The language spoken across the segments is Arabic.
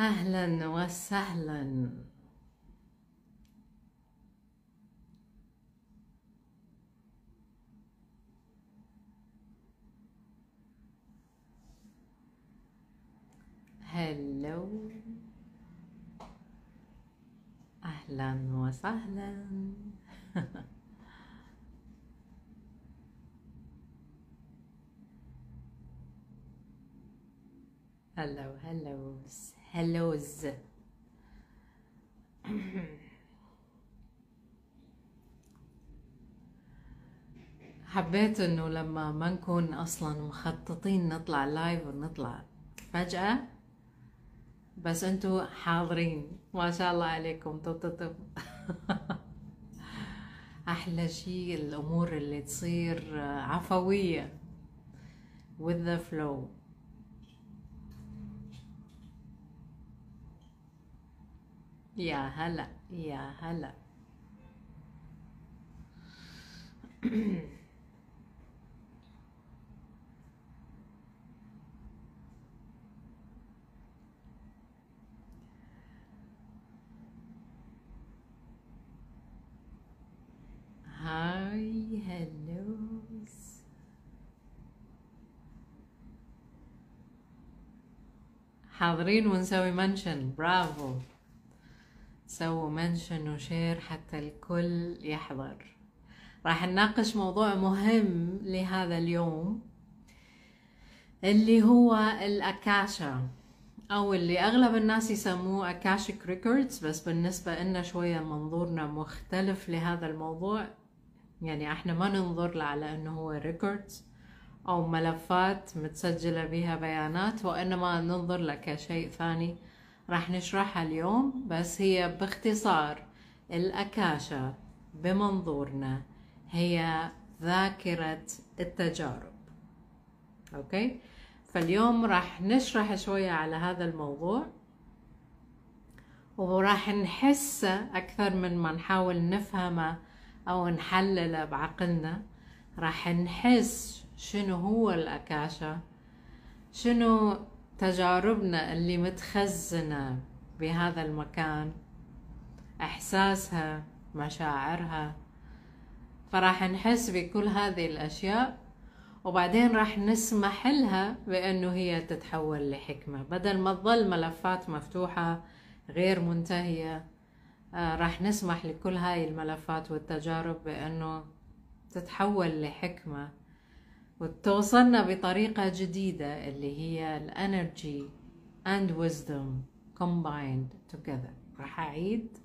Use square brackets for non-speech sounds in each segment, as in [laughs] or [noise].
اهلا وسهلا هلو اهلا وسهلا هلو [laughs] وهلا هالوز حبيت انه لما ما نكون اصلا مخططين نطلع لايف ونطلع فجأة بس انتو حاضرين ما شاء الله عليكم تططب [laughs] احلى شيء الامور اللي تصير عفوية with the flow يا نعم. هلا يا هلا هاي هلوز حاضرين ونسوي منشن برافو سووا منشن وشير حتى الكل يحضر راح نناقش موضوع مهم لهذا اليوم اللي هو الأكاشا أو اللي أغلب الناس يسموه أكاشيك ريكوردز بس بالنسبة لنا شوية منظورنا مختلف لهذا الموضوع يعني احنا ما ننظر له على انه هو ريكوردز او ملفات متسجله بها بيانات وانما ننظر له كشيء ثاني راح نشرحها اليوم بس هي باختصار الأكاشا بمنظورنا هي ذاكرة التجارب أوكي فاليوم راح نشرح شوية على هذا الموضوع وراح نحس أكثر من ما نحاول نفهمه أو نحلله بعقلنا راح نحس شنو هو الأكاشا شنو تجاربنا اللي متخزنة بهذا المكان إحساسها مشاعرها فراح نحس بكل هذه الأشياء وبعدين راح نسمح لها بأنه هي تتحول لحكمة بدل ما تظل ملفات مفتوحة غير منتهية آه، راح نسمح لكل هاي الملفات والتجارب بأنه تتحول لحكمة وتوصلنا بطريقة جديدة اللي هي الانرجي and wisdom combined together راح أعيد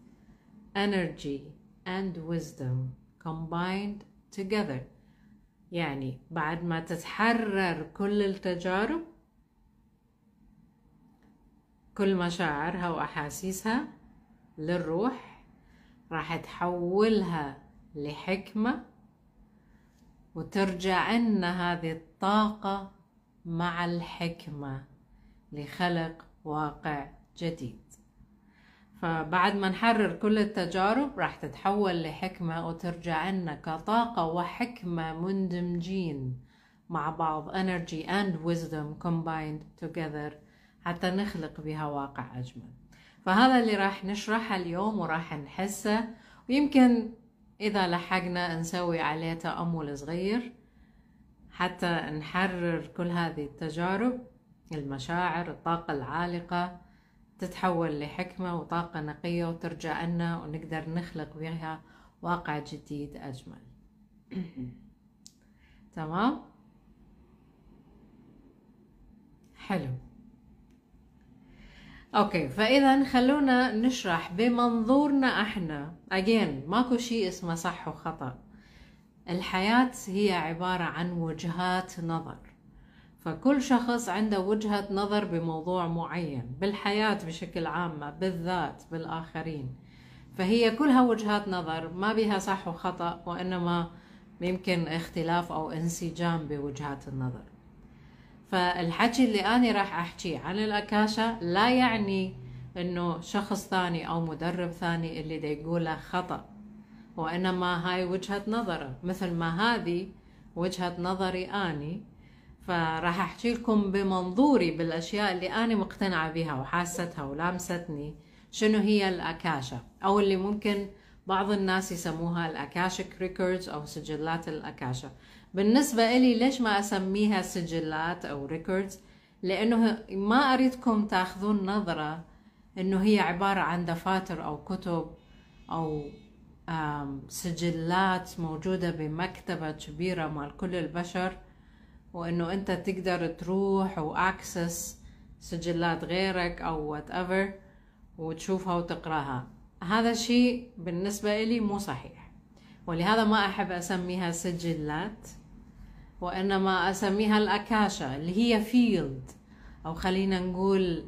energy and wisdom combined together يعني بعد ما تتحرر كل التجارب كل مشاعرها وأحاسيسها للروح راح تحولها لحكمة وترجع عنا هذه الطاقة مع الحكمة لخلق واقع جديد فبعد ما نحرر كل التجارب راح تتحول لحكمة وترجع لنا كطاقة وحكمة مندمجين مع بعض energy and wisdom combined together حتى نخلق بها واقع أجمل فهذا اللي راح نشرحه اليوم وراح نحسه ويمكن إذا لحقنا نسوي عليه تأمل صغير حتى نحرر كل هذه التجارب المشاعر الطاقة العالقة تتحول لحكمة وطاقة نقية وترجع لنا ونقدر نخلق بها واقع جديد أجمل [coughs] تمام حلو اوكي فاذا خلونا نشرح بمنظورنا احنا اجين ماكو شيء اسمه صح وخطا الحياة هي عبارة عن وجهات نظر فكل شخص عنده وجهة نظر بموضوع معين بالحياة بشكل عامة بالذات بالآخرين فهي كلها وجهات نظر ما بها صح وخطأ وإنما يمكن اختلاف أو انسجام بوجهات النظر فالحكي اللي أنا راح أحكيه عن الأكاشا لا يعني أنه شخص ثاني أو مدرب ثاني اللي دا يقوله خطأ وإنما هاي وجهة نظره مثل ما هذه وجهة نظري أني فراح أحكي لكم بمنظوري بالأشياء اللي أنا مقتنعة بها وحاستها ولامستني شنو هي الأكاشا أو اللي ممكن بعض الناس يسموها الأكاشيك ريكوردز أو سجلات الأكاشا بالنسبة إلي ليش ما أسميها سجلات أو ريكوردز لأنه ما أريدكم تاخذون نظرة أنه هي عبارة عن دفاتر أو كتب أو سجلات موجودة بمكتبة كبيرة مال كل البشر وأنه أنت تقدر تروح وأكسس سجلات غيرك أو وات ايفر وتشوفها وتقراها هذا شيء بالنسبة إلي مو صحيح ولهذا ما أحب أسميها سجلات وإنما أسميها الأكاشا اللي هي فيلد أو خلينا نقول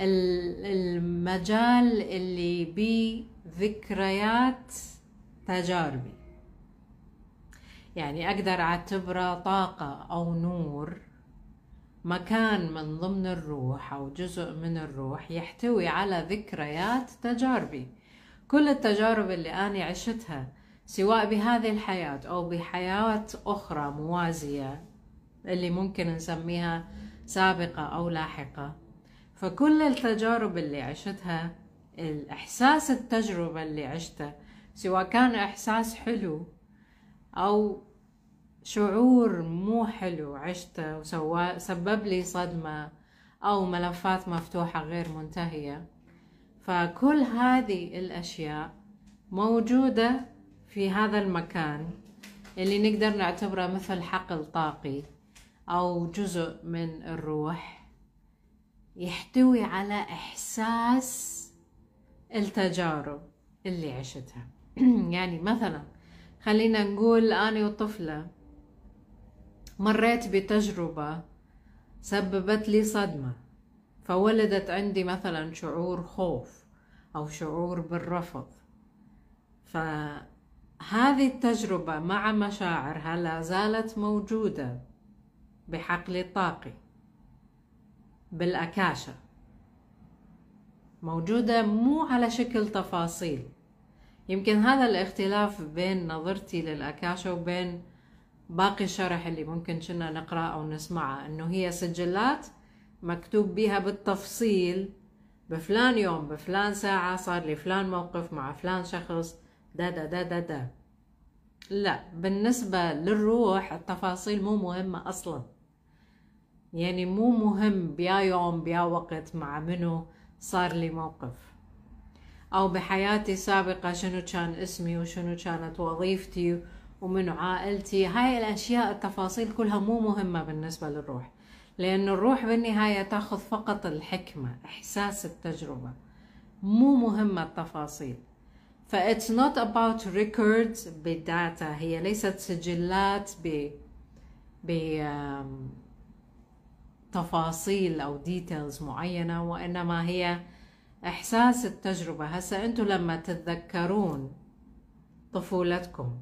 المجال اللي بيه ذكريات تجاربي يعني أقدر أعتبره طاقة أو نور مكان من ضمن الروح أو جزء من الروح يحتوي على ذكريات تجاربي كل التجارب اللي أنا عشتها سواء بهذه الحياة أو بحياة أخرى موازية اللي ممكن نسميها سابقة أو لاحقة فكل التجارب اللي عشتها الإحساس التجربة اللي عشته سواء كان إحساس حلو أو شعور مو حلو عشته وسوا سبب لي صدمة أو ملفات مفتوحة غير منتهية فكل هذه الأشياء موجودة في هذا المكان اللي نقدر نعتبره مثل حقل طاقي أو جزء من الروح يحتوي على إحساس التجارب اللي عشتها [clears throat] يعني مثلا خلينا نقول أنا وطفلة مريت بتجربة سببت لي صدمة فولدت عندي مثلا شعور خوف أو شعور بالرفض هذه التجربة مع مشاعرها لا زالت موجودة بحقل الطاقي بالأكاشة موجودة مو على شكل تفاصيل يمكن هذا الاختلاف بين نظرتي للأكاشة وبين باقي الشرح اللي ممكن كنا نقرأ أو نسمعه إنه هي سجلات مكتوب بها بالتفصيل بفلان يوم بفلان ساعة صار لي فلان موقف مع فلان شخص دا دا دا دا دا لا بالنسبة للروح التفاصيل مو مهمة أصلا يعني مو مهم بيا يوم بيا وقت مع منو صار لي موقف أو بحياتي سابقة شنو كان اسمي وشنو كانت وظيفتي ومنو عائلتي هاي الأشياء التفاصيل كلها مو مهمة بالنسبة للروح لأن الروح بالنهاية تأخذ فقط الحكمة إحساس التجربة مو مهمة التفاصيل ف it's not about records بالداتا هي ليست سجلات ب ب تفاصيل او details معينه وانما هي احساس التجربه هسا انتم لما تتذكرون طفولتكم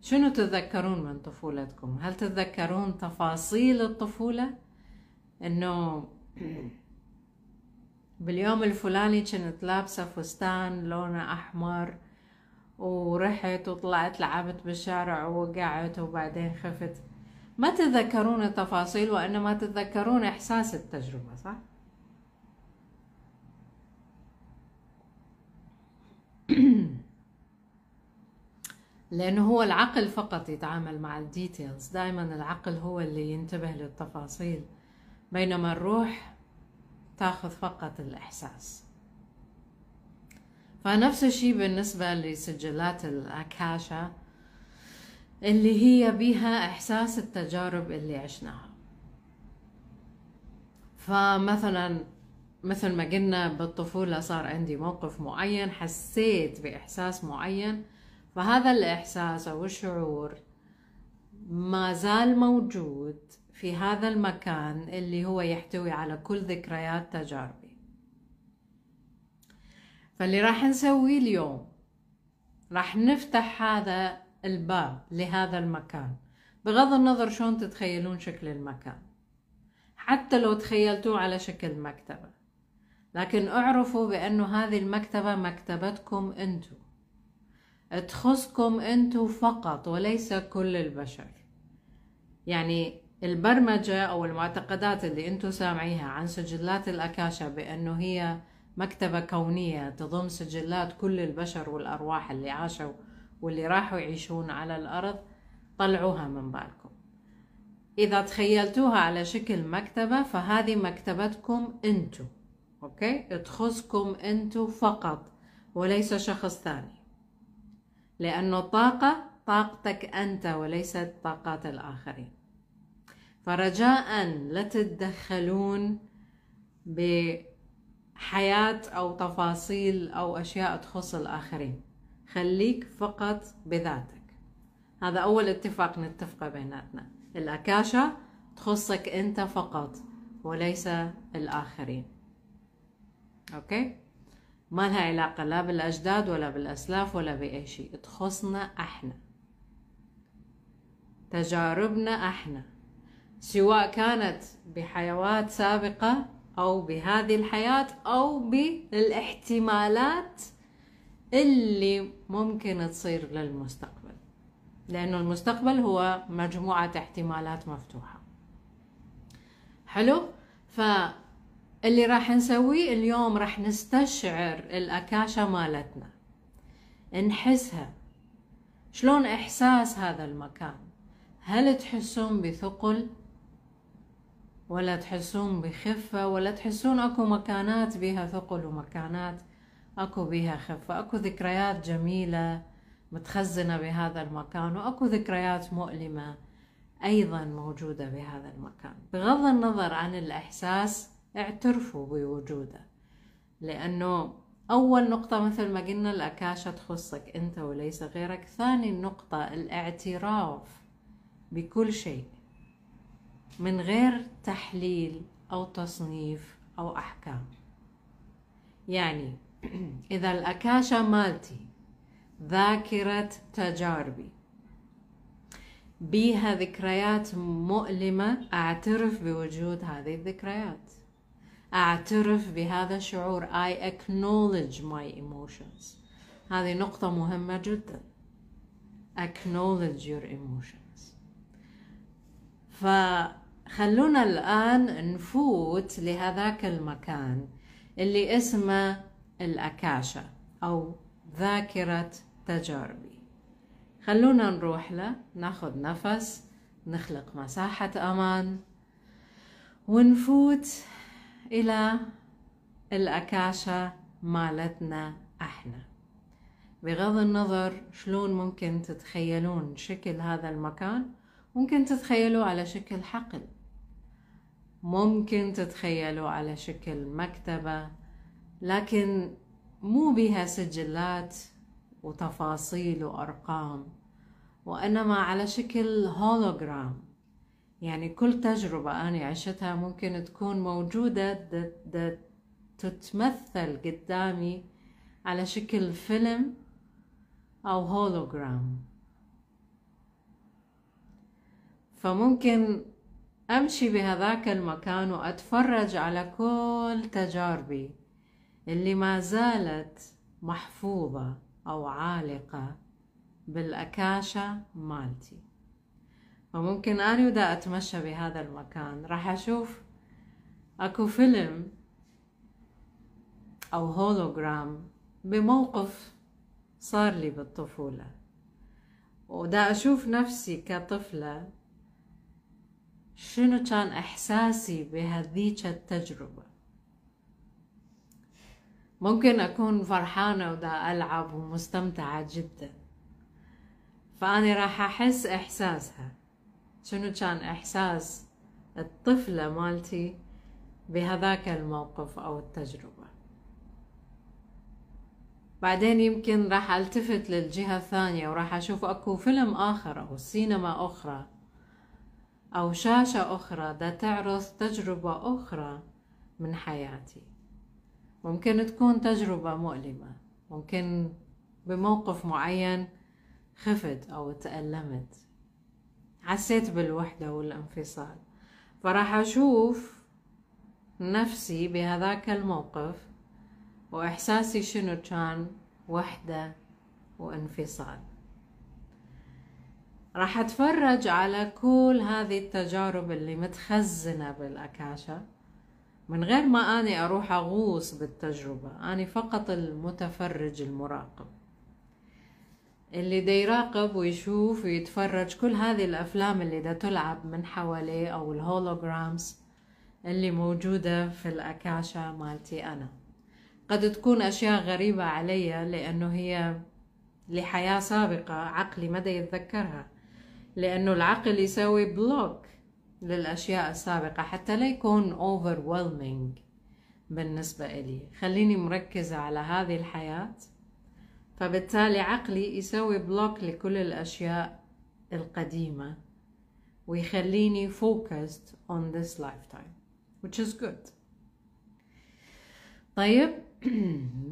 شنو تتذكرون من طفولتكم هل تتذكرون تفاصيل الطفوله انه باليوم الفلاني كنت لابسة فستان لونه أحمر ورحت وطلعت لعبت بالشارع ووقعت وبعدين خفت ما تتذكرون التفاصيل وإنما تتذكرون إحساس التجربة صح؟ [clears throat] لأنه هو العقل فقط يتعامل مع الديتيلز دائما العقل هو اللي ينتبه للتفاصيل بينما الروح تاخذ فقط الإحساس فنفس الشيء بالنسبة لسجلات الأكاشا اللي هي بيها إحساس التجارب اللي عشناها فمثلا مثل ما قلنا بالطفولة صار عندي موقف معين حسيت بإحساس معين فهذا الإحساس أو الشعور ما زال موجود في هذا المكان اللي هو يحتوي على كل ذكريات تجاربي فاللي راح نسويه اليوم راح نفتح هذا الباب لهذا المكان بغض النظر شلون تتخيلون شكل المكان حتى لو تخيلتوه على شكل مكتبة لكن اعرفوا بأنه هذه المكتبة مكتبتكم انتو تخصكم انتو فقط وليس كل البشر يعني البرمجة أو المعتقدات اللي أنتم سامعيها عن سجلات الأكاشا بأنه هي مكتبة كونية تضم سجلات كل البشر والأرواح اللي عاشوا واللي راحوا يعيشون على الأرض طلعوها من بالكم إذا تخيلتوها على شكل مكتبة فهذه مكتبتكم أنتو أوكي تخصكم أنتو فقط وليس شخص ثاني لأنه الطاقة طاقتك أنت وليست طاقات الآخرين فرجاء لا تتدخلون بحياة أو تفاصيل أو أشياء تخص الآخرين خليك فقط بذاتك هذا أول اتفاق نتفقه بيناتنا الأكاشة تخصك أنت فقط وليس الآخرين أوكي ما لها علاقة لا بالأجداد ولا بالأسلاف ولا بأي شيء تخصنا احنا تجاربنا احنا سواء كانت بحيوات سابقة أو بهذه الحياة أو بالاحتمالات اللي ممكن تصير للمستقبل لأنه المستقبل هو مجموعة احتمالات مفتوحة حلو فاللي راح نسويه اليوم راح نستشعر الأكاشة مالتنا نحسها شلون إحساس هذا المكان هل تحسون بثقل ولا تحسون بخفة ولا تحسون أكو مكانات بها ثقل ومكانات أكو بها خفة أكو ذكريات جميلة متخزنة بهذا المكان وأكو ذكريات مؤلمة أيضا موجودة بهذا المكان بغض النظر عن الإحساس اعترفوا بوجوده لأنه أول نقطة مثل ما قلنا الأكاشة تخصك أنت وليس غيرك ثاني نقطة الاعتراف بكل شيء من غير تحليل أو تصنيف أو أحكام يعني [clears throat] إذا الأكاشا مالتي ذاكرة تجاربي بيها ذكريات مؤلمة أعترف بوجود هذه الذكريات أعترف بهذا الشعور I acknowledge my emotions هذه نقطة مهمة جدا acknowledge your emotions ف خلونا الآن نفوت لهذاك المكان اللي اسمه الأكاشا أو ذاكرة تجاربي خلونا نروح له ناخذ نفس نخلق مساحة أمان ونفوت إلى الأكاشا مالتنا احنا بغض النظر شلون ممكن تتخيلون شكل هذا المكان ممكن تتخيلوه على شكل حقل ممكن تتخيلوا على شكل مكتبة لكن مو بها سجلات وتفاصيل وأرقام وإنما على شكل هولوغرام يعني كل تجربة أنا عشتها ممكن تكون موجودة ده ده تتمثل قدامي على شكل فيلم أو هولوغرام فممكن أمشي بهذاك المكان وأتفرج على كل تجاربي اللي ما زالت محفوظة أو عالقة بالأكاشة مالتي فممكن أنا ودا أتمشى بهذا المكان راح أشوف أكو فيلم أو هولوغرام بموقف صار لي بالطفولة ودا أشوف نفسي كطفلة شنو كان إحساسي بهذيك التجربة ممكن أكون فرحانة ودا ألعب ومستمتعة جدا فاني راح أحس إحساسها شنو كان إحساس الطفلة مالتي بهذاك الموقف أو التجربة بعدين يمكن راح التفت للجهة الثانية وراح أشوف أكو فيلم آخر أو سينما أخرى أو شاشة أخرى دا تعرض تجربة أخرى من حياتي ممكن تكون تجربة مؤلمة ممكن بموقف معين خفت أو تألمت حسيت بالوحدة والانفصال فراح أشوف نفسي بهذاك الموقف وإحساسي شنو كان وحدة وانفصال راح اتفرج على كل هذه التجارب اللي متخزنة بالاكاشا من غير ما اني اروح اغوص بالتجربة اني فقط المتفرج المراقب اللي دا يراقب ويشوف ويتفرج كل هذه الافلام اللي دا تلعب من حواليه او الهولوغرامز اللي موجودة في الاكاشا مالتي انا قد تكون اشياء غريبة علي لانه هي لحياة سابقة عقلي مدى يتذكرها لأنه العقل يسوي بلوك للأشياء السابقة حتى لا يكون overwhelming بالنسبة إلي خليني مركزة على هذه الحياة فبالتالي عقلي يسوي بلوك لكل الأشياء القديمة ويخليني focused on this lifetime which is good طيب [clears throat]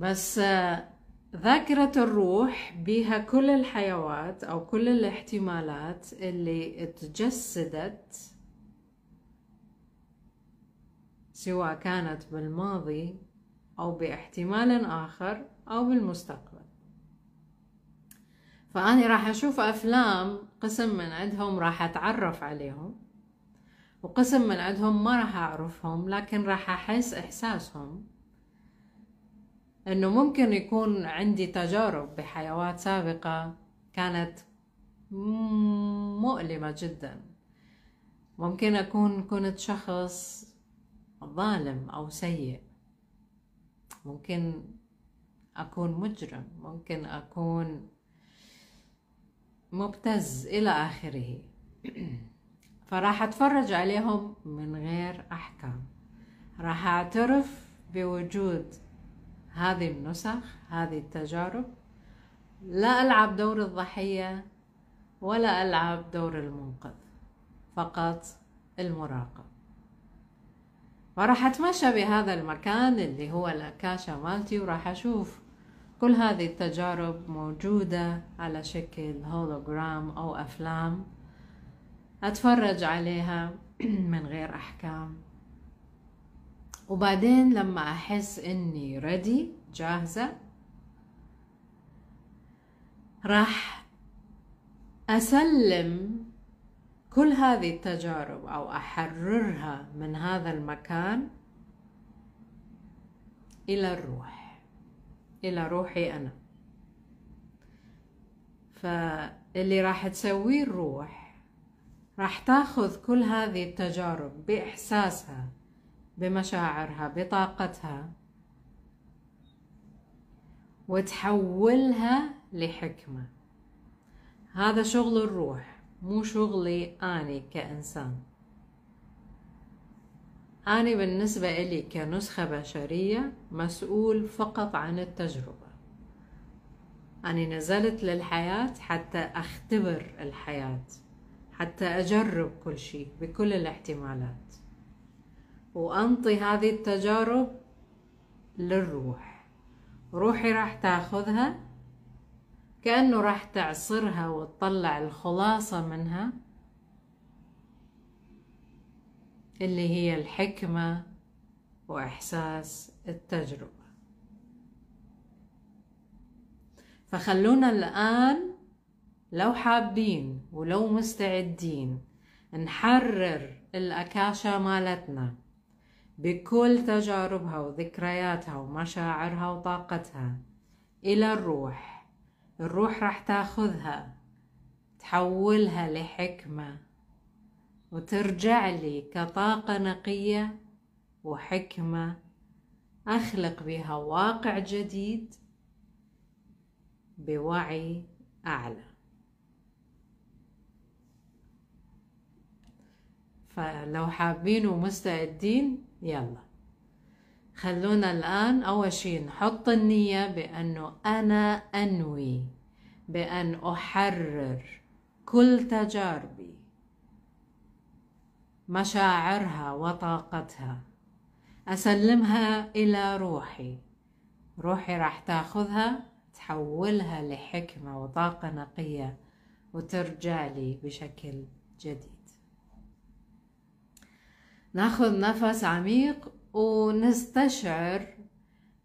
بس آه، ذاكرة الروح بها كل الحيوات أو كل الاحتمالات اللي تجسدت سواء كانت بالماضي أو باحتمال آخر أو بالمستقبل فأنا راح أشوف أفلام قسم من عندهم راح أتعرف عليهم وقسم من عندهم ما راح أعرفهم لكن راح أحس إحساسهم انه ممكن يكون عندي تجارب بحيوات سابقة كانت مؤلمة جدا ممكن اكون كنت شخص ظالم او سيء ممكن اكون مجرم ممكن اكون مبتز الى اخره فراح اتفرج عليهم من غير احكام راح اعترف بوجود هذه النسخ هذه التجارب لا ألعب دور الضحية ولا ألعب دور المنقذ فقط المراقب وراح أتمشى بهذا المكان اللي هو الأكاشا مالتي وراح أشوف كل هذه التجارب موجودة على شكل هولوغرام أو أفلام أتفرج عليها [clears throat] من غير أحكام وبعدين لما أحس إني ردي جاهزة راح أسلم كل هذه التجارب أو أحررها من هذا المكان إلى الروح إلى روحي أنا فاللي راح تسويه الروح راح تاخذ كل هذه التجارب بإحساسها بمشاعرها بطاقتها وتحولها لحكمة هذا شغل الروح مو شغلي أني كإنسان أني بالنسبة إلي كنسخة بشرية مسؤول فقط عن التجربة أنا نزلت للحياة حتى أختبر الحياة حتى أجرب كل شيء بكل الاحتمالات وأنطي هذه التجارب للروح روحي راح تاخذها كأنه راح تعصرها وتطلع الخلاصة منها اللي هي الحكمة وإحساس التجربة فخلونا الآن لو حابين ولو مستعدين نحرر الأكاشا مالتنا بكل تجاربها وذكرياتها ومشاعرها وطاقتها إلى الروح الروح راح تاخذها تحولها لحكمة وترجع لي كطاقة نقية وحكمة أخلق بها واقع جديد بوعي أعلى فلو حابين ومستعدين يلا خلونا الآن أول شيء نحط النية بأنه أنا أنوي بأن أحرر كل تجاربي مشاعرها وطاقتها أسلمها إلى روحي روحي راح تاخذها تحولها لحكمة وطاقة نقية وترجع لي بشكل جديد ناخذ نفس عميق ونستشعر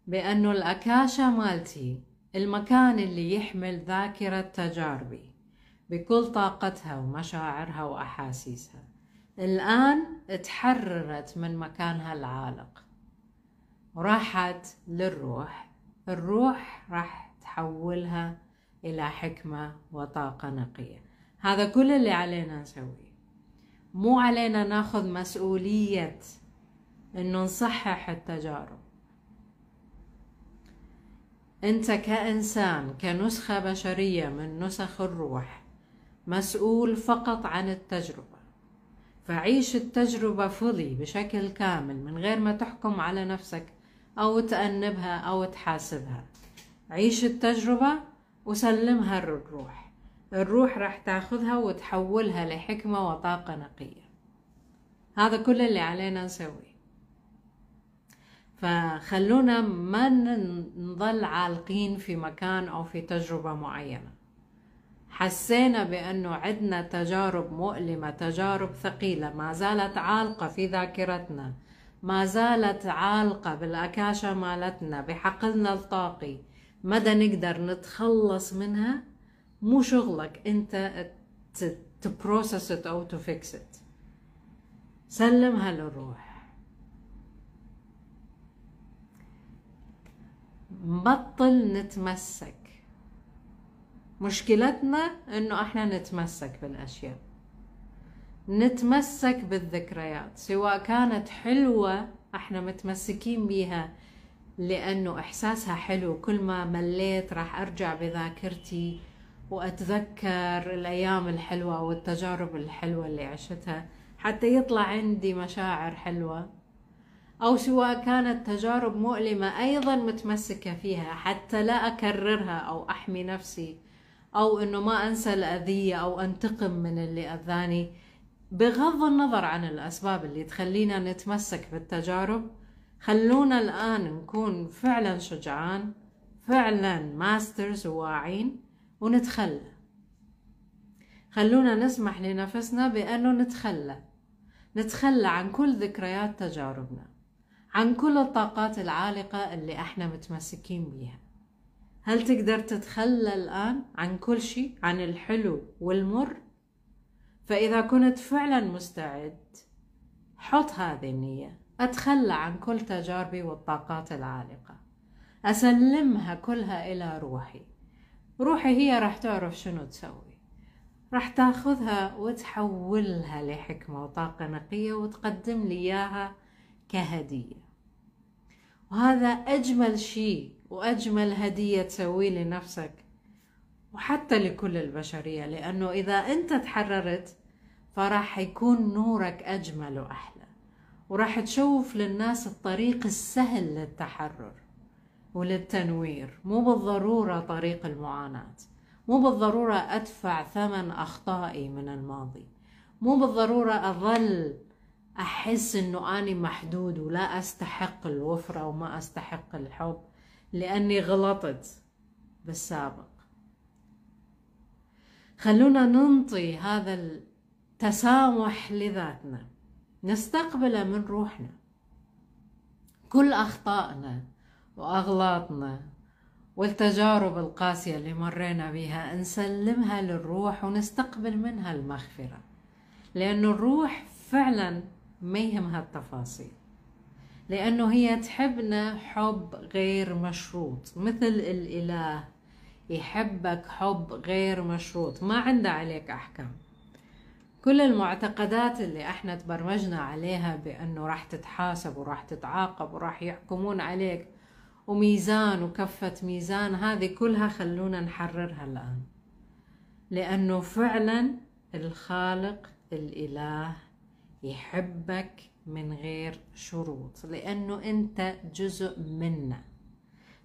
بأنه الاكاشا مالتي المكان اللي يحمل ذاكرة تجاربي بكل طاقتها ومشاعرها وأحاسيسها الآن تحررت من مكانها العالق وراحت للروح الروح راح تحولها إلى حكمة وطاقة نقية هذا كل اللي علينا نسويه مو علينا ناخذ مسؤولية انه نصحح التجارب انت كانسان كنسخة بشرية من نسخ الروح مسؤول فقط عن التجربة فعيش التجربة فضي بشكل كامل من غير ما تحكم على نفسك او تأنبها او تحاسبها عيش التجربة وسلمها للروح الروح راح تاخذها وتحولها لحكمة وطاقة نقية هذا كل اللي علينا نسويه فخلونا ما نظل عالقين في مكان أو في تجربة معينة حسينا بأنه عدنا تجارب مؤلمة تجارب ثقيلة ما زالت عالقة في ذاكرتنا ما زالت عالقة بالأكاشة مالتنا بحقلنا الطاقي مدى نقدر نتخلص منها مو شغلك انت تبروسس ات او تفكس ات سلمها للروح بطل نتمسك مشكلتنا انه احنا نتمسك بالاشياء نتمسك بالذكريات سواء كانت حلوة احنا متمسكين بيها لانه احساسها حلو كل ما مليت راح ارجع بذاكرتي وأتذكر الأيام الحلوة والتجارب الحلوة اللي عشتها حتى يطلع عندي مشاعر حلوة أو سواء كانت تجارب مؤلمة أيضا متمسكة فيها حتى لا أكررها أو أحمي نفسي أو أنه ما أنسى الأذية أو أنتقم من اللي أذاني بغض النظر عن الأسباب اللي تخلينا نتمسك بالتجارب خلونا الآن نكون فعلا شجعان فعلا ماسترز وواعين ونتخلى خلونا نسمح لنفسنا بأنه نتخلى نتخلى عن كل ذكريات تجاربنا عن كل الطاقات العالقة اللي احنا متمسكين بيها هل تقدر تتخلى الآن عن كل شيء عن الحلو والمر؟ فإذا كنت فعلا مستعد حط هذه النية أتخلى عن كل تجاربي والطاقات العالقة أسلمها كلها إلى روحي روحي هي راح تعرف شنو تسوي راح تاخذها وتحولها لحكمة وطاقة نقية وتقدم لي إياها كهدية وهذا أجمل شيء وأجمل هدية تسوي لنفسك وحتى لكل البشرية لأنه إذا أنت تحررت فراح يكون نورك أجمل وأحلى وراح تشوف للناس الطريق السهل للتحرر وللتنوير مو بالضرورة طريق المعاناة مو بالضرورة أدفع ثمن أخطائي من الماضي مو بالضرورة أظل أحس أنه أني محدود ولا أستحق الوفرة وما أستحق الحب لأني غلطت بالسابق خلونا ننطي هذا التسامح لذاتنا نستقبله من روحنا كل أخطائنا وأغلاطنا والتجارب القاسية اللي مرينا بيها نسلمها للروح ونستقبل منها المغفرة لأن الروح فعلا ما يهمها التفاصيل لأنه هي تحبنا حب غير مشروط مثل الإله يحبك حب غير مشروط ما عنده عليك أحكام كل المعتقدات اللي احنا تبرمجنا عليها بأنه راح تتحاسب وراح تتعاقب وراح يحكمون عليك وميزان وكفة ميزان هذه كلها خلونا نحررها الآن لأنه فعلا الخالق الإله يحبك من غير شروط لأنه أنت جزء منه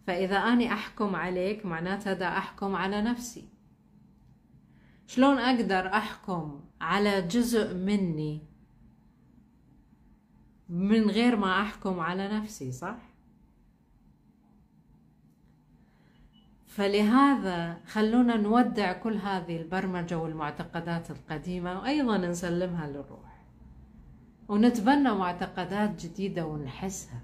فإذا أنا أحكم عليك معناتها هذا أحكم على نفسي شلون أقدر أحكم على جزء مني من غير ما أحكم على نفسي صح؟ فلهذا خلونا نودع كل هذه البرمجة والمعتقدات القديمة وأيضا نسلمها للروح ونتبنى معتقدات جديدة ونحسها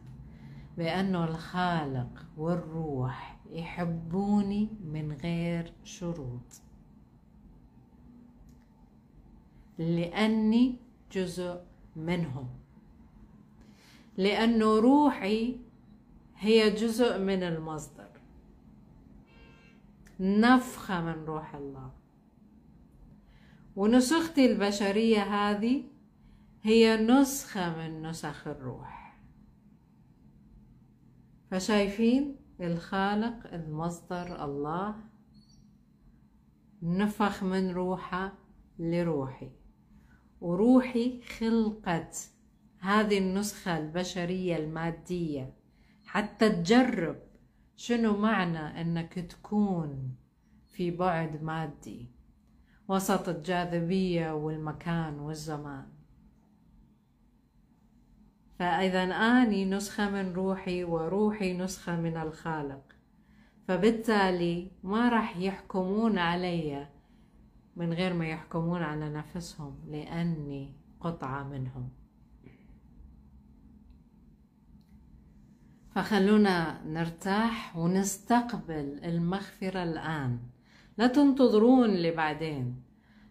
بأنه الخالق والروح يحبوني من غير شروط لأني جزء منهم لأنه روحي هي جزء من المصدر نفخة من روح الله ونسختي البشرية هذه هي نسخة من نسخ الروح فشايفين الخالق المصدر الله نفخ من روحه لروحي وروحي خلقت هذه النسخة البشرية المادية حتى تجرب شنو معنى انك تكون في بعد مادي وسط الجاذبية والمكان والزمان فإذا أني نسخة من روحي وروحي نسخة من الخالق فبالتالي ما راح يحكمون علي من غير ما يحكمون على نفسهم لأني قطعة منهم فخلونا نرتاح ونستقبل المغفرة الآن لا تنتظرون لبعدين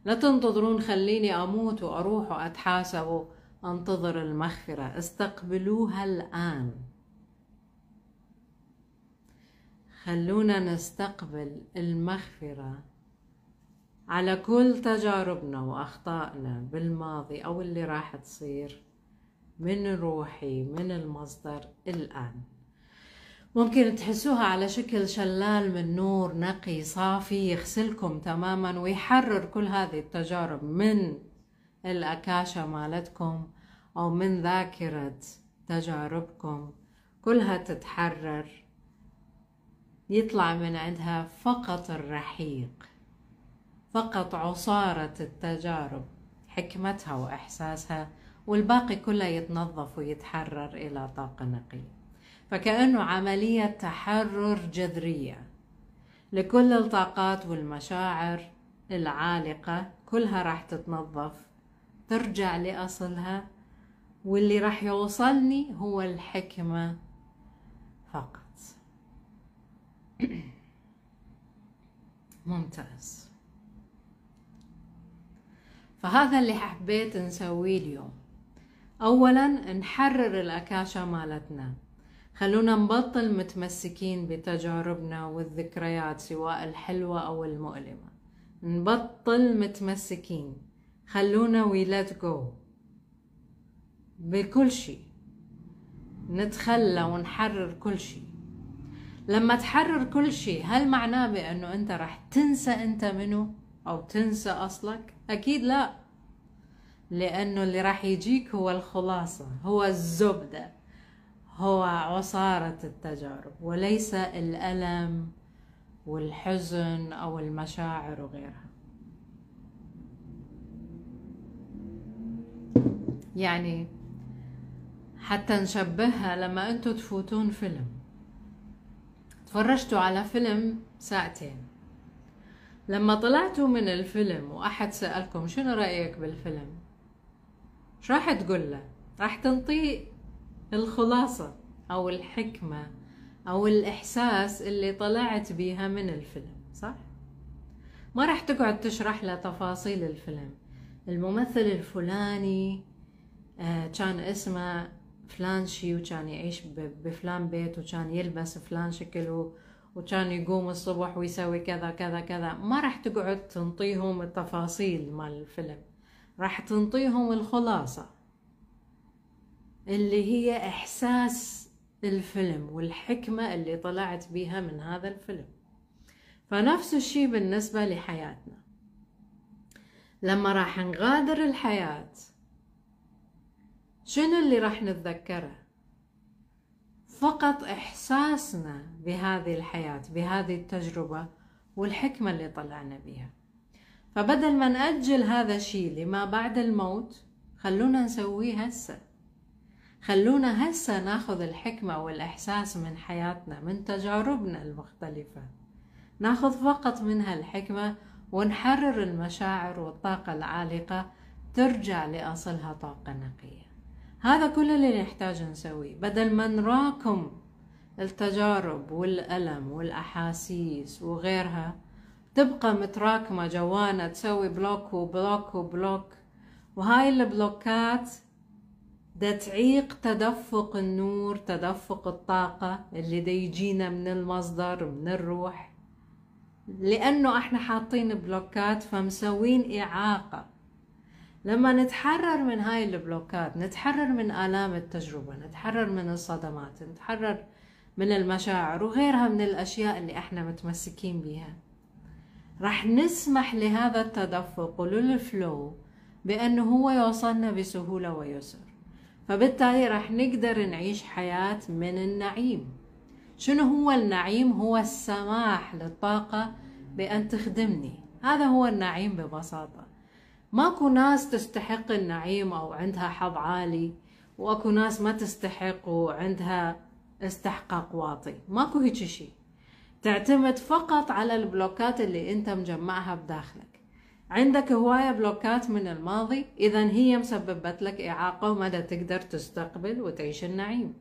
لا تنتظرون خليني أموت وأروح وأتحاسب انتظر المغفرة استقبلوها الآن خلونا نستقبل المغفرة على كل تجاربنا وأخطائنا بالماضي أو اللي راح تصير من روحي من المصدر الآن ممكن تحسوها على شكل شلال من نور نقي صافي يغسلكم تماما ويحرر كل هذه التجارب من الأكاشة مالتكم أو من ذاكرة تجاربكم كلها تتحرر يطلع من عندها فقط الرحيق فقط عصارة التجارب حكمتها وإحساسها والباقي كله يتنظف ويتحرر إلى طاقة نقية فكأنه عملية تحرر جذرية لكل الطاقات والمشاعر العالقة كلها راح تتنظف ترجع لأصلها واللي راح يوصلني هو الحكمة فقط [clears throat] ممتاز فهذا اللي حبيت نسويه اليوم اولا نحرر الاكاشة مالتنا خلونا نبطل متمسكين بتجاربنا والذكريات سواء الحلوة أو المؤلمة نبطل متمسكين خلونا we let go بكل شيء نتخلى ونحرر كل شيء لما تحرر كل شيء هل معناه بأنه أنت راح تنسى أنت منه أو تنسى أصلك أكيد لا لأنه اللي راح يجيك هو الخلاصة هو الزبدة هو عصارة التجارب وليس الألم والحزن أو المشاعر وغيرها يعني حتى نشبهها لما انتم تفوتون فيلم تفرجتوا على فيلم ساعتين لما طلعتوا من الفيلم واحد سألكم شنو رأيك بالفيلم شو راح تقول له راح تنطيه الخلاصة أو الحكمة أو الإحساس اللي طلعت بيها من الفيلم صح؟ ما راح تقعد تشرح له تفاصيل الفيلم الممثل الفلاني آه، كان اسمه فلان شي وكان يعيش بفلان بيت وكان يلبس فلان شكل وكان يقوم الصبح ويسوي كذا كذا كذا ما راح تقعد تنطيهم التفاصيل مال الفيلم راح تنطيهم الخلاصه اللي هي إحساس الفيلم والحكمة اللي طلعت بيها من هذا الفيلم فنفس الشيء بالنسبة لحياتنا لما راح نغادر الحياة شنو اللي راح نتذكره فقط إحساسنا بهذه الحياة بهذه التجربة والحكمة اللي طلعنا بيها فبدل ما نأجل هذا الشيء لما بعد الموت خلونا نسويه هسه خلونا هسه ناخذ الحكمة والإحساس من حياتنا من تجاربنا المختلفة ناخذ فقط منها الحكمة ونحرر المشاعر والطاقة العالقة ترجع لأصلها طاقة نقية هذا كل اللي نحتاج نسويه بدل ما نراكم التجارب والألم والأحاسيس وغيرها تبقى متراكمة جوانا تسوي بلوك وبلوك وبلوك وهاي البلوكات دا تعيق تدفق النور تدفق الطاقة اللي دا يجينا من المصدر من الروح لأنه احنا حاطين بلوكات فمسوين إعاقة لما نتحرر من هاي البلوكات نتحرر من آلام التجربة نتحرر من الصدمات نتحرر من المشاعر وغيرها من الأشياء اللي احنا متمسكين بيها رح نسمح لهذا التدفق وللفلو بأنه هو يوصلنا بسهولة ويسر فبالتالي راح نقدر نعيش حياة من النعيم شنو هو النعيم هو السماح للطاقة بأن تخدمني هذا هو النعيم ببساطة ماكو ناس تستحق النعيم أو عندها حظ عالي واكو ناس ما تستحق وعندها استحقاق واطي ماكو هيك شيء تعتمد فقط على البلوكات اللي انت مجمعها بداخلك عندك هواية بلوكات من الماضي إذا هي مسببت لك إعاقة وما تقدر تستقبل وتعيش النعيم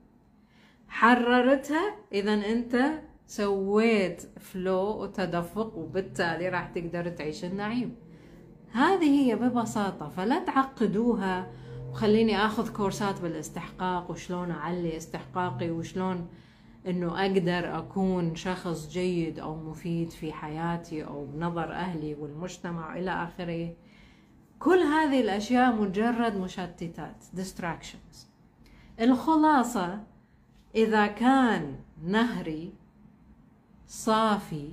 حررتها إذا أنت سويت فلو وتدفق وبالتالي راح تقدر تعيش النعيم هذه هي ببساطة فلا تعقدوها وخليني اخذ كورسات بالاستحقاق وشلون اعلي استحقاقي وشلون انه اقدر اكون شخص جيد او مفيد في حياتي او بنظر اهلي والمجتمع الى اخره كل هذه الاشياء مجرد مشتتات distractions الخلاصه اذا كان نهري صافي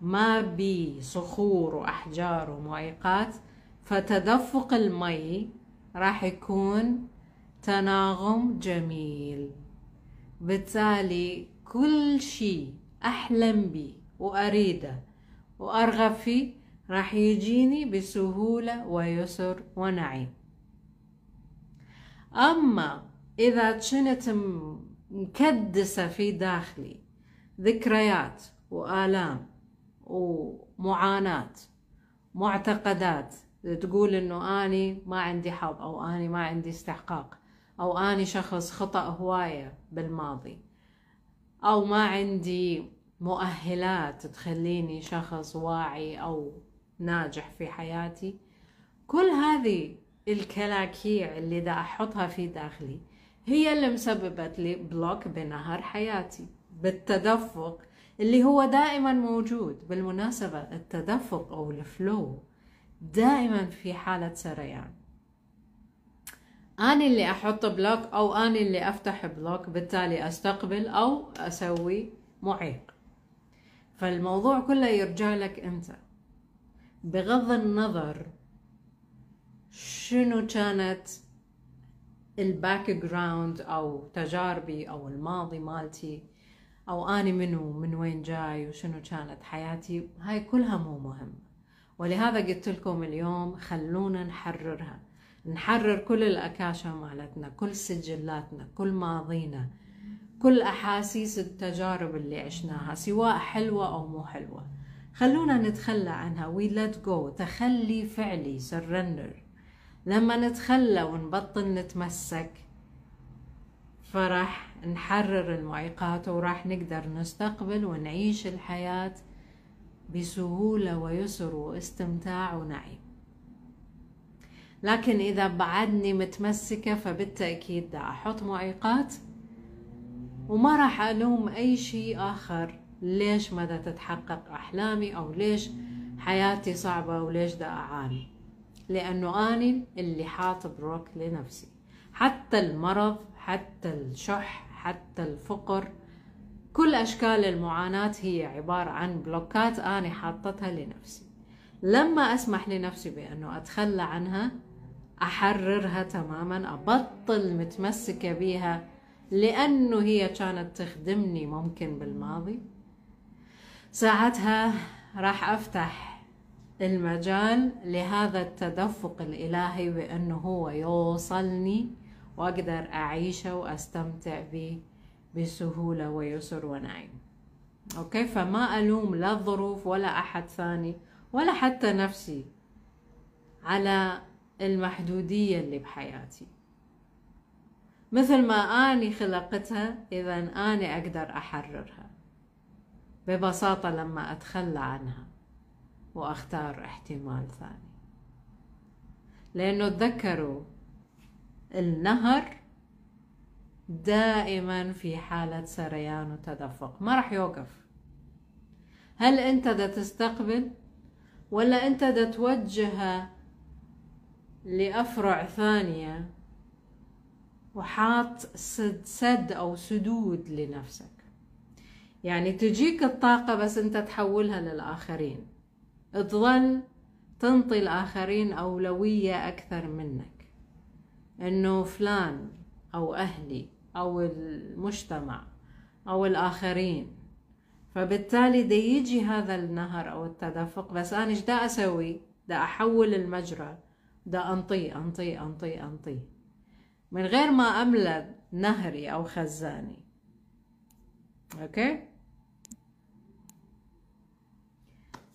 ما بي صخور واحجار ومعيقات فتدفق المي راح يكون تناغم جميل بالتالي كل شيء أحلم بيه وأريده وأرغب فيه راح يجيني بسهولة ويسر ونعيم أما إذا كنت مكدسة في داخلي ذكريات وآلام ومعاناة معتقدات تقول إنه أني ما عندي حظ أو أني ما عندي استحقاق او اني شخص خطأ هواية بالماضي او ما عندي مؤهلات تخليني شخص واعي او ناجح في حياتي كل هذه الكلاكيع اللي دا احطها في داخلي هي اللي مسببت لي بلوك بنهر حياتي بالتدفق اللي هو دائما موجود بالمناسبة التدفق أو الفلو دائما في حالة سريان انا اللي احط بلوك او انا اللي افتح بلوك بالتالي استقبل او اسوي معيق فالموضوع كله يرجع لك انت بغض النظر شنو كانت الباك جراوند او تجاربي او الماضي مالتي او اني منو من وين جاي وشنو كانت حياتي هاي كلها مو مهمه ولهذا قلت لكم اليوم خلونا نحررها نحرر كل الأكاشة مالتنا كل سجلاتنا كل ماضينا كل أحاسيس التجارب اللي عشناها سواء حلوة أو مو حلوة خلونا نتخلى عنها وي ليت جو تخلي فعلي سرنر لما نتخلى ونبطل نتمسك فرح نحرر المعيقات وراح نقدر نستقبل ونعيش الحياة بسهولة ويسر واستمتاع ونعيم لكن إذا بعدني متمسكة فبالتأكيد دا أحط معيقات وما راح ألوم أي شيء آخر ليش ما تتحقق أحلامي أو ليش حياتي صعبة وليش دا أعاني لأنه أنا اللي حاط بروك لنفسي حتى المرض حتى الشح حتى الفقر كل أشكال المعاناة هي عبارة عن بلوكات أنا حاطتها لنفسي لما أسمح لنفسي بأنه أتخلى عنها احررها تماما ابطل متمسكه بيها لانه هي كانت تخدمني ممكن بالماضي ساعتها راح افتح المجال لهذا التدفق الالهي بانه هو يوصلني واقدر اعيشه واستمتع به بسهوله ويسر ونعيم اوكي فما الوم لا الظروف ولا احد ثاني ولا حتى نفسي على المحدودية اللي بحياتي مثل ما أني خلقتها إذا أنا أقدر أحررها ببساطة لما أتخلى عنها وأختار احتمال ثاني لأنه تذكروا النهر دائما في حالة سريان وتدفق ما راح يوقف هل أنت دا تستقبل ولا أنت دا توجهه لأفرع ثانية وحاط سد, سد أو سدود لنفسك يعني تجيك الطاقة بس أنت تحولها للآخرين تظل تنطي الآخرين أولوية أكثر منك أنه فلان أو أهلي أو المجتمع أو الآخرين فبالتالي ده يجي هذا النهر أو التدفق بس أنا إيش دا أسوي؟ دا أحول المجرى ده أنطي أنطي أنطي أنطي من غير ما أملى نهري أو خزاني أوكي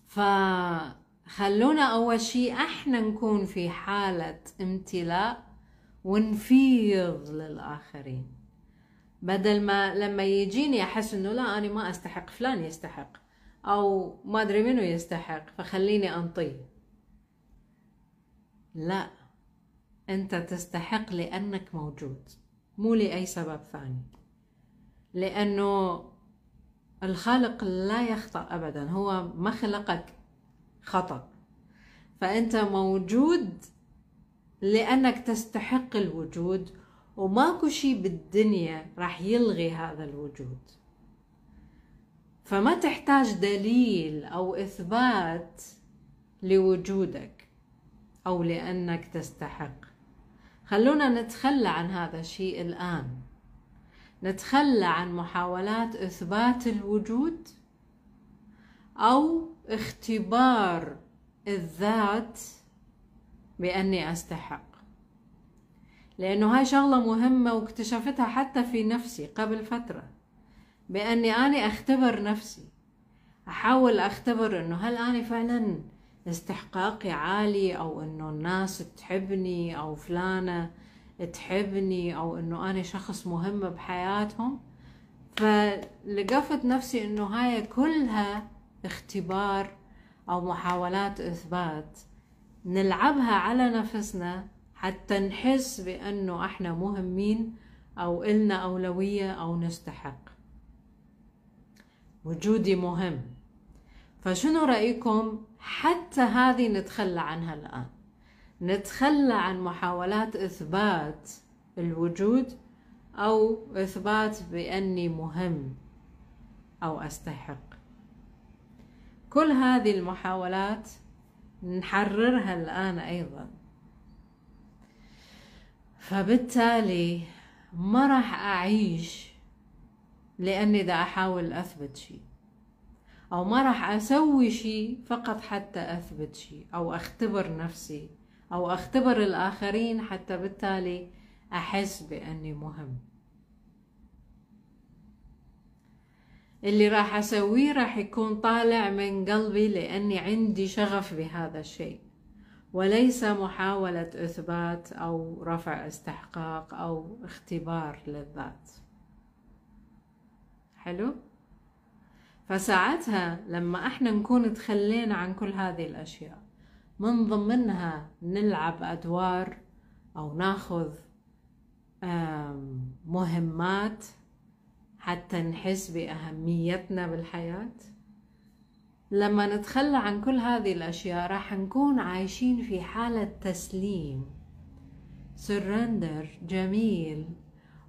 فخلونا أول شيء إحنا نكون في حالة امتلاء ونفيض للآخرين بدل ما لما يجيني أحس إنه لا أنا ما أستحق فلان يستحق أو ما أدري منو يستحق فخليني أنطيه لا أنت تستحق لأنك موجود مو لأي سبب ثاني لأنه الخالق لا يخطأ أبدا هو ما خلقك خطأ فأنت موجود لأنك تستحق الوجود وماكو شي بالدنيا راح يلغي هذا الوجود فما تحتاج دليل أو إثبات لوجودك أو لأنك تستحق خلونا نتخلى عن هذا الشيء الآن نتخلى عن محاولات إثبات الوجود أو اختبار الذات بأني أستحق لأنه هاي شغلة مهمة واكتشفتها حتى في نفسي قبل فترة بأني أنا أختبر نفسي أحاول أختبر أنه هل أنا فعلا استحقاقي عالي او انه الناس تحبني او فلانه تحبني او انه انا شخص مهم بحياتهم فلقفت نفسي انه هاي كلها اختبار او محاولات اثبات نلعبها على نفسنا حتى نحس بانه احنا مهمين او النا اولويه او نستحق وجودي مهم فشنو رايكم حتى هذه نتخلى عنها الآن نتخلى عن محاولات إثبات الوجود أو إثبات بأني مهم أو أستحق كل هذه المحاولات نحررها الآن أيضا فبالتالي ما راح أعيش لأني دا أحاول أثبت شيء أو ما راح أسوي شيء فقط حتى أثبت شيء أو أختبر نفسي أو أختبر الآخرين حتى بالتالي أحس بأني مهم اللي راح أسويه راح يكون طالع من قلبي لأني عندي شغف بهذا الشيء وليس محاولة إثبات أو رفع استحقاق أو اختبار للذات حلو؟ فساعتها لما احنا نكون تخلينا عن كل هذه الاشياء من ضمنها نلعب ادوار او ناخذ مهمات حتى نحس باهميتنا بالحياه لما نتخلى عن كل هذه الاشياء راح نكون عايشين في حاله تسليم سرندر جميل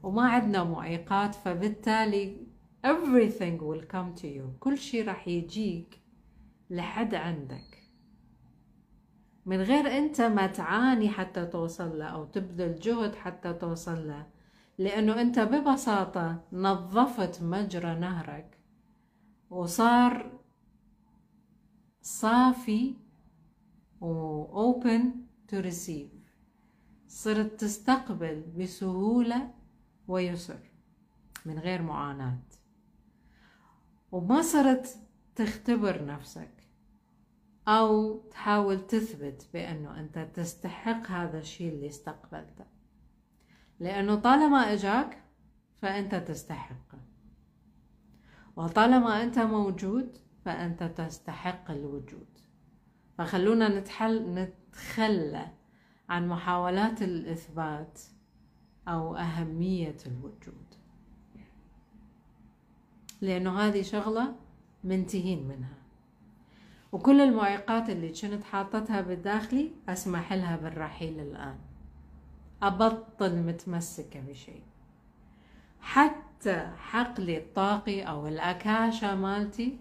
وما عندنا معيقات فبالتالي everything will come to you كل شيء راح يجيك لحد عندك من غير انت ما تعاني حتى توصل له او تبذل جهد حتى توصل له لانه انت ببساطه نظفت مجرى نهرك وصار صافي و open to receive صرت تستقبل بسهولة ويسر من غير معاناة وما صرت تختبر نفسك أو تحاول تثبت بأنه أنت تستحق هذا الشيء اللي استقبلته لأنه طالما إجاك فأنت تستحقه وطالما أنت موجود فأنت تستحق الوجود فخلونا نتحل نتخلى عن محاولات الإثبات أو أهمية الوجود لأنه هذه شغلة منتهين منها وكل المعيقات اللي كنت حاطتها بداخلي أسمح لها بالرحيل الآن أبطل متمسكة بشيء حتى حقلي الطاقي أو الأكاشة مالتي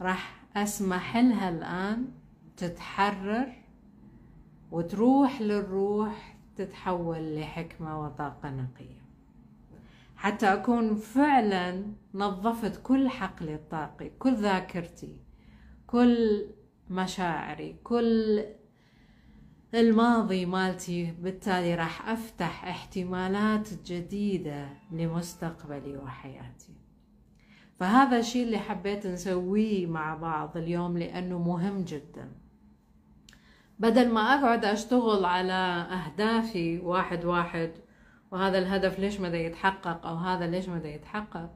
راح أسمح لها الآن تتحرر وتروح للروح تتحول لحكمة وطاقة نقية حتى أكون فعلا نظفت كل حقلي الطاقي كل ذاكرتي كل مشاعري كل الماضي مالتي بالتالي راح أفتح احتمالات جديدة لمستقبلي وحياتي فهذا الشيء اللي حبيت نسويه مع بعض اليوم لأنه مهم جدا بدل ما أقعد أشتغل على أهدافي واحد واحد وهذا الهدف ليش ما يتحقق أو هذا ليش ما يتحقق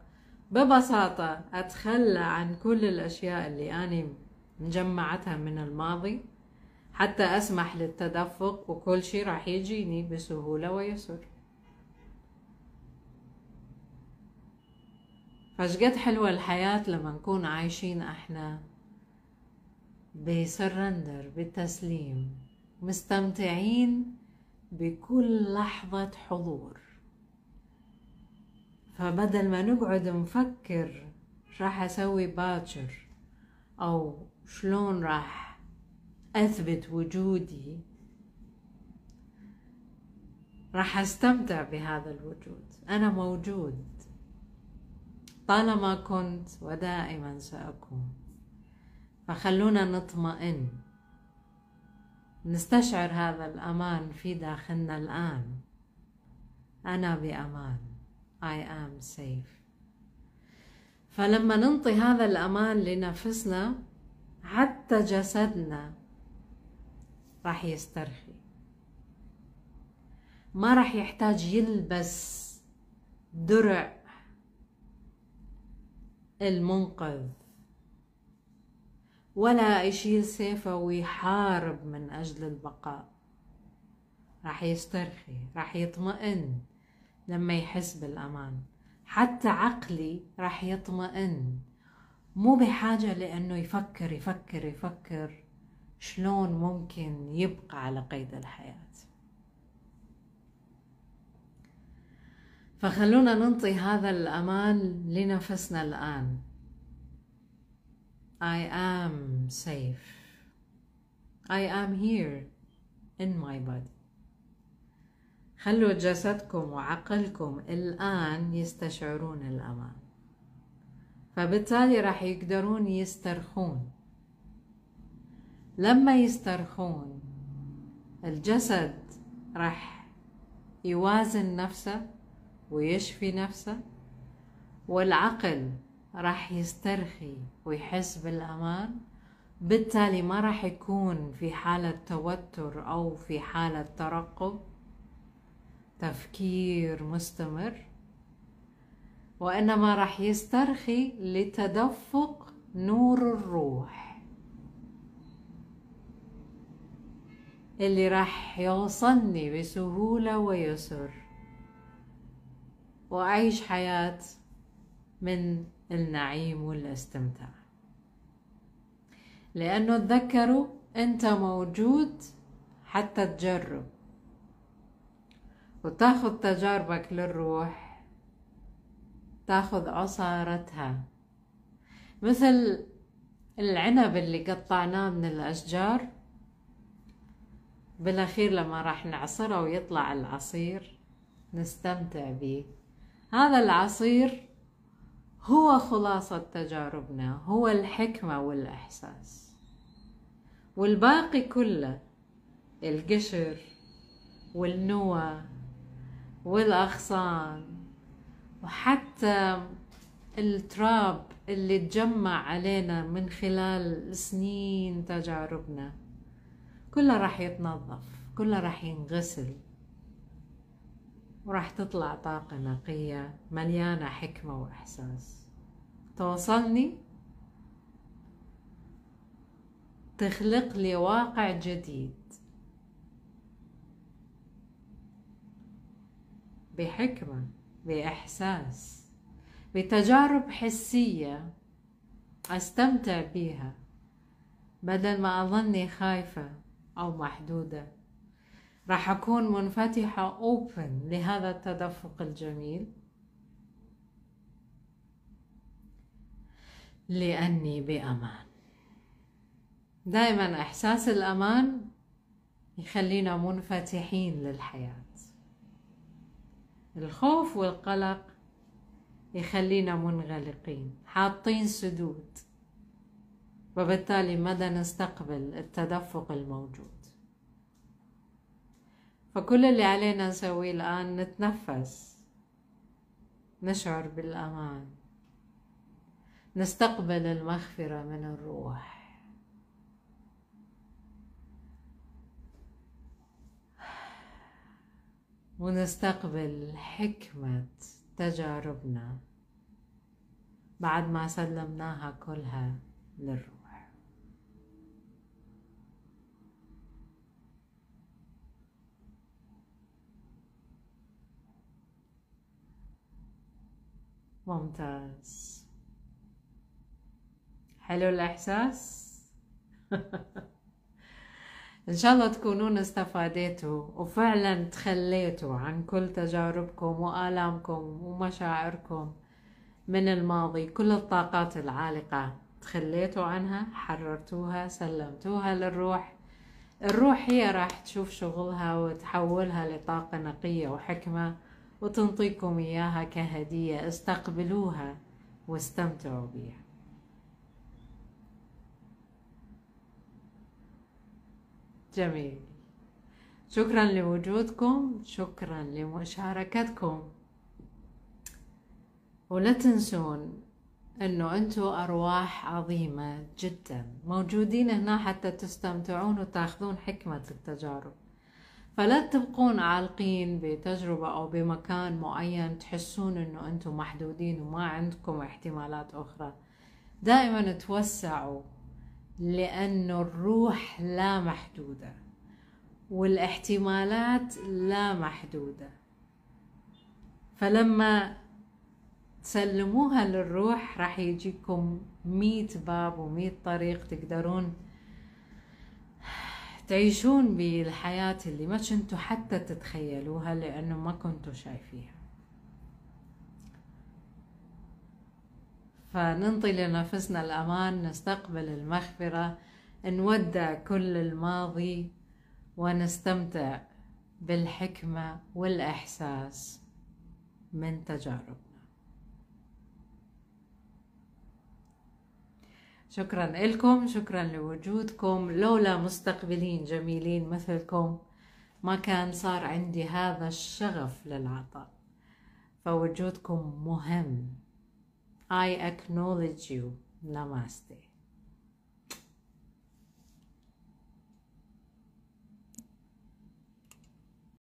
ببساطة أتخلى عن كل الأشياء اللي أنا مجمعتها من الماضي حتى أسمح للتدفق وكل شيء راح يجيني بسهولة ويسر فشقد حلوة الحياة لما نكون عايشين احنا بسرندر بالتسليم مستمتعين بكل لحظة حضور فبدل ما نقعد نفكر راح أسوي باتشر أو شلون راح أثبت وجودي راح أستمتع بهذا الوجود أنا موجود طالما كنت ودائما سأكون فخلونا نطمئن نستشعر هذا الأمان في داخلنا الآن أنا بأمان I am safe فلما ننطي هذا الأمان لنفسنا حتى جسدنا راح يسترخي ما راح يحتاج يلبس درع المنقذ ولا يشيل سيفه ويحارب من أجل البقاء راح يسترخي راح يطمئن لما يحس بالأمان حتى عقلي راح يطمئن مو بحاجة لأنه يفكر يفكر يفكر شلون ممكن يبقى على قيد الحياة فخلونا ننطي هذا الأمان لنفسنا الآن I am safe. I am here in my body. خلوا جسدكم وعقلكم الآن يستشعرون الأمان فبالتالي راح يقدرون يسترخون لما يسترخون الجسد راح يوازن نفسه ويشفي نفسه والعقل راح يسترخي ويحس بالأمان بالتالي ما راح يكون في حالة توتر أو في حالة ترقب تفكير مستمر وإنما راح يسترخي لتدفق نور الروح اللي راح يوصلني بسهولة ويسر وأعيش حياة من النعيم والاستمتاع لأنه تذكروا أنت موجود حتى تجرب وتاخذ تجاربك للروح تاخذ عصارتها مثل العنب اللي قطعناه من الأشجار بالأخير لما راح نعصره ويطلع العصير نستمتع به هذا العصير هو خلاصة تجاربنا هو الحكمة والإحساس والباقي كله القشر والنوى والأغصان وحتى التراب اللي تجمع علينا من خلال سنين تجاربنا كله راح يتنظف كله راح ينغسل وراح تطلع طاقة نقية مليانة حكمة وإحساس توصلني تخلق لي واقع جديد بحكمة بإحساس بتجارب حسية أستمتع بيها بدل ما أظني خايفة أو محدودة راح أكون منفتحة open لهذا التدفق الجميل لأني بأمان دائما إحساس الأمان يخلينا منفتحين للحياة الخوف والقلق يخلينا منغلقين حاطين سدود وبالتالي مدى نستقبل التدفق الموجود فكل اللي علينا نسويه الآن نتنفس نشعر بالأمان نستقبل المغفرة من الروح ونستقبل حكمة تجاربنا بعد ما سلمناها كلها للروح ممتاز حلو الإحساس [laughs] إن شاء الله تكونون استفاديتوا وفعلا تخليتوا عن كل تجاربكم وآلامكم ومشاعركم من الماضي كل الطاقات العالقة تخليتوا عنها حررتوها سلمتوها للروح الروح هي راح تشوف شغلها وتحولها لطاقة نقية وحكمة وتنطيكم إياها كهدية استقبلوها واستمتعوا بها جميل شكرا لوجودكم شكرا لمشاركتكم ولا تنسون انه انتم ارواح عظيمه جدا موجودين هنا حتى تستمتعون وتاخذون حكمه التجارب فلا تبقون عالقين بتجربة أو بمكان معين تحسون أنه أنتم محدودين وما عندكم احتمالات أخرى دائما توسعوا لأنه الروح لا محدودة والاحتمالات لا محدودة فلما تسلموها للروح راح يجيكم مية باب ومية طريق تقدرون تعيشون بالحياة اللي ما كنتوا حتى تتخيلوها لأنه ما كنتوا شايفيها فننطي لنفسنا الأمان نستقبل المغفرة نودع كل الماضي ونستمتع بالحكمة والإحساس من تجارب شكرا لكم شكرا لوجودكم لولا مستقبلين جميلين مثلكم ما كان صار عندي هذا الشغف للعطاء فوجودكم مهم I acknowledge you Namaste